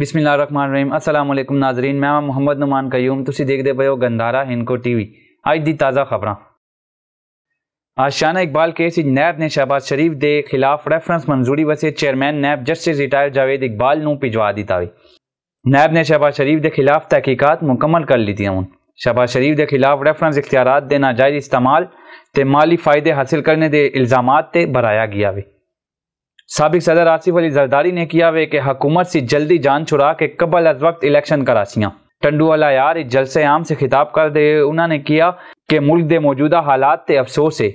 بسم اللہ الرحمن الرحیم السلام علیکم ناظرین میں محمد نعمان دیکھ دے پیو گندھارا ہنکو ٹی وی آج دی تازہ خبراں شانہ اقبال کے نیب نے شہباز شریف دے خلاف ریفرنس منظوری وسیع chairman NAB justice retire Javed Iqbal نو دیتا ہوئی نیب نے شہباز شریف دے خلاف تحقیقات مکمل کر لیتی شہباز شریف کے خلاف ریفرنس اختیارات دے ناجائز استعمال تے مالی فائدے حاصل کرنے دے الزامات تے برایا گیا وے سابق صدر آصف علی زرداری نے کیا وے کہ حکومت سے جلدی جان چھڑا کے قبل از وقت الیکشن کرا سیا ٹنڈو والا یار جلسے عام سے خطاب کر دے انہوں نے کیا کہ ملک دے موجودہ حالات تے افسوس ہے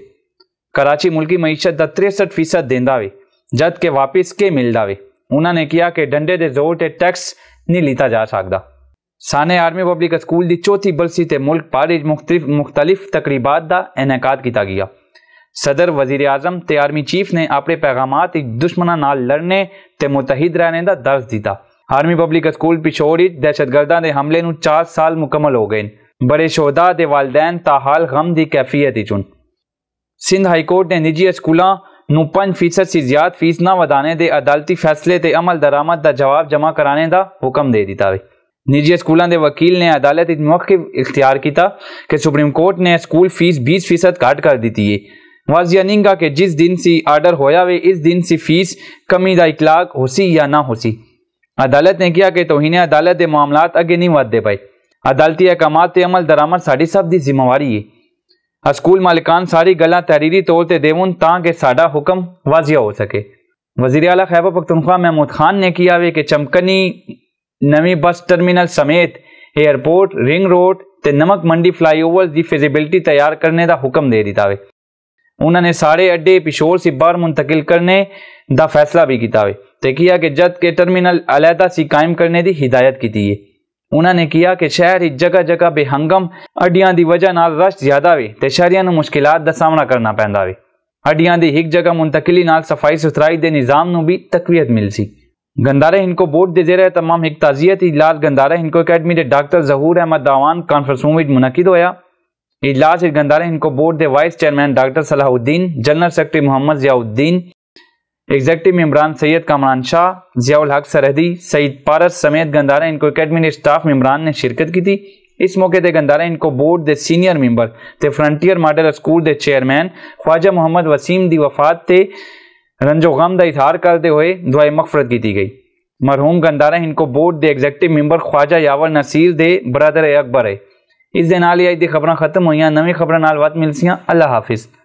کراچی ملکی معیشت دا تریسٹھ فیصد دیندا وے جد کے واپس کے مل وے انہوں نے کیا کہ ڈنڈے دے زور تے ٹیکس نہیں لیتا جا سکتا سانے آرمی پبلک اسکول دی چوتھی برسی تے ملک پارج مختلف تقریبات دا انعقاد کیتا گیا صدر وزیر اعظم تے آرمی چیف نے اپنے پیغامات دشمنہ نال لڑنے تے متحد رہنے دا درس دیتا آرمی پبلک اسکول پچھوڑی دہشت گرداں دے حملے نو چار سال مکمل ہو گئے بڑے شوہدا دے والدین تاحال غم دی کیفیت چن سندھ ہائی کورٹ نے نجی اسکولاں نو پنج فیصد سے زیادہ فیس نہ ودانے دے عدالتی فیصلے تے عمل درآمد دا جواب جمع کرانے دا حکم دے دیتا دے نیجی اسکولان دے وکیل نے عدالت موقع اختیار کیا کہ سپریم کورٹ نے اسکول فیس بیس فیصد کٹ کر دیتی ہے واضح نہیں گا کہ جس دن سی آرڈر ہویا ہوئے اس دن سی فیس کمی دا اطلاق ہو سی یا نہ ہو سی عدالت نے کیا کہ توہین عدالت دے معاملات اگے نہیں ود دے پائے عدالتی احکامات تے عمل درآمد ساری سب دی ذمہ واری ہے اسکول مالکان ساری گلاں تحریری طور تے دیون تاں کہ ساڈا حکم واضح ہو سکے وزیر اعلیٰ خیبر پختونخوا محمود خان نے کیا ہوئے کہ چمکنی نمی بس ٹرمینل سمیت ائرپورٹ رنگ روڈ تے نمک منڈی فلائی دی فیزیبلٹی تیار کرنے دا حکم دے دیتا ہوئے انہوں نے سارے اڈے پیشور سے بار منتقل کرنے دا فیصلہ بھی کیتا ہوئے تے کیا کہ جد کے ٹرمینل علیدہ سی قائم کرنے دی ہدایت کی انہوں نے کیا کہ شہر ہی جگہ جگہ بے ہنگم اڈیاں دی وجہ نال زیادہ ہوئے تے شہریاں مشکلات دا سامنا کرنا پہنا ہوئے اڈیاں دی ہک جگہ منتقلی نال صفائی ستھرائی دے نظام نو بھی تقویت مل سی گندارے ہنکو گندارہ گندارا ہنکو اکیڈمی دے ڈاکٹر ظہور احمد کانفرنس منعقد ہویا اجلاس گندارا ہنکو بورڈ دے vice chairman doctor Salahuddin general secretary محمد ضیاء الدین ایگزیکٹو ممبران سید کامران شاہ ضیاء الحق سرحدی سعید پارس سمیت گندارا ہنکو اکیڈمی دے ممبران نے شرکت کی تھی اس موقع دے گندارا ہنکو بورڈ دے senior member frontier model school دے چیئرمین خواجہ محمد وسیم دی وفات رنج و غم دا اظہار کرتے ہوئے دعائے مغفرت کی گئی مرحوم ان کو بورڈ دے ایگزیکٹو ممبر خواجہ یاور نصیر دے برادر اکبر ہے اس دی خبر ختم ہوئی نویں خبریں نال مل ملسیاں اللہ حافظ